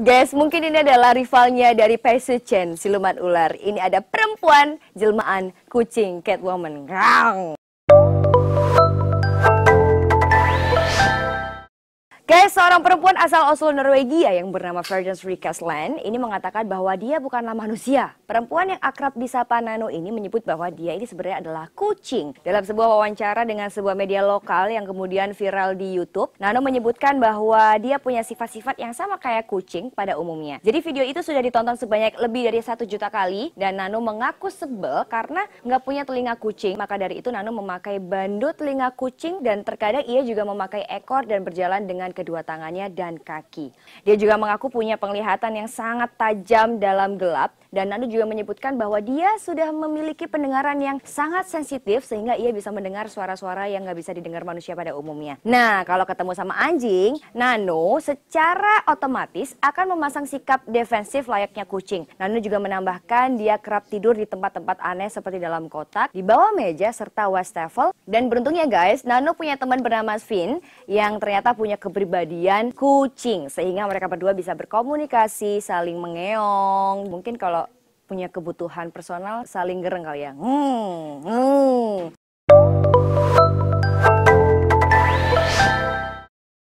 Guys, mungkin ini adalah rivalnya dari Percy Chen, siluman ular. Ini ada perempuan jelmaan kucing Catwoman. Rang. seorang perempuan asal Oslo, Norwegia yang bernama Ferdinand Rikasland ini mengatakan bahwa dia bukanlah manusia. Perempuan yang akrab disapa Nano ini menyebut bahwa dia ini sebenarnya adalah kucing. Dalam sebuah wawancara dengan sebuah media lokal yang kemudian viral di YouTube, Nano menyebutkan bahwa dia punya sifat-sifat yang sama kayak kucing pada umumnya. Jadi video itu sudah ditonton sebanyak lebih dari satu juta kali dan Nano mengaku sebel karena nggak punya telinga kucing. Maka dari itu Nano memakai bandut telinga kucing dan terkadang ia juga memakai ekor dan berjalan dengan kedua kedua tangannya dan kaki. Dia juga mengaku punya penglihatan yang sangat tajam dalam gelap dan Nando juga menyebutkan bahwa dia sudah memiliki pendengaran yang sangat sensitif sehingga ia bisa mendengar suara-suara yang nggak bisa didengar manusia pada umumnya. Nah, kalau ketemu sama anjing, Nano secara otomatis akan memasang sikap defensif layaknya kucing. Nano juga menambahkan dia kerap tidur di tempat-tempat aneh seperti dalam kotak, di bawah meja serta wastafel. Dan beruntungnya guys, Nano punya teman bernama Finn yang ternyata punya kepribadian kejadian kucing sehingga mereka berdua bisa berkomunikasi, saling mengeong. Mungkin kalau punya kebutuhan personal saling gereng kali ya. Hmm, hmm.